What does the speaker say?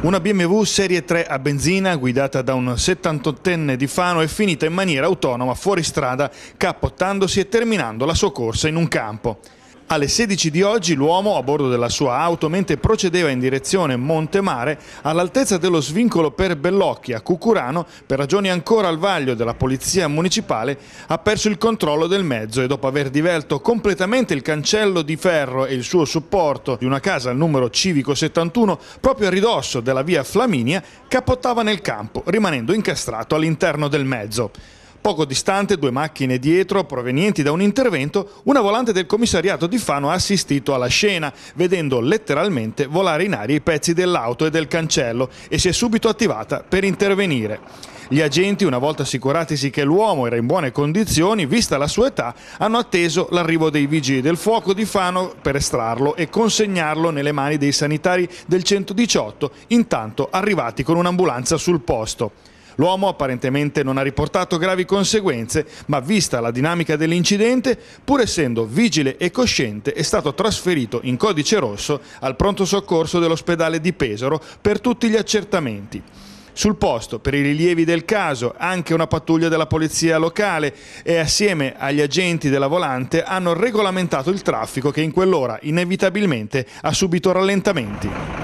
Una BMW Serie 3 a benzina guidata da un 78enne di Fano è finita in maniera autonoma fuori strada, capottandosi e terminando la sua corsa in un campo. Alle 16 di oggi l'uomo, a bordo della sua auto, mentre procedeva in direzione Montemare, all'altezza dello svincolo per Bellocchi a Cucurano, per ragioni ancora al vaglio della polizia municipale, ha perso il controllo del mezzo e dopo aver divelto completamente il cancello di ferro e il suo supporto di una casa al numero civico 71, proprio a ridosso della via Flaminia, capottava nel campo, rimanendo incastrato all'interno del mezzo. Poco distante, due macchine dietro, provenienti da un intervento, una volante del commissariato di Fano ha assistito alla scena, vedendo letteralmente volare in aria i pezzi dell'auto e del cancello e si è subito attivata per intervenire. Gli agenti, una volta assicuratisi che l'uomo era in buone condizioni, vista la sua età, hanno atteso l'arrivo dei vigili del fuoco di Fano per estrarlo e consegnarlo nelle mani dei sanitari del 118, intanto arrivati con un'ambulanza sul posto. L'uomo apparentemente non ha riportato gravi conseguenze, ma vista la dinamica dell'incidente, pur essendo vigile e cosciente, è stato trasferito in codice rosso al pronto soccorso dell'ospedale di Pesaro per tutti gli accertamenti. Sul posto, per i rilievi del caso, anche una pattuglia della polizia locale e assieme agli agenti della volante hanno regolamentato il traffico che in quell'ora inevitabilmente ha subito rallentamenti.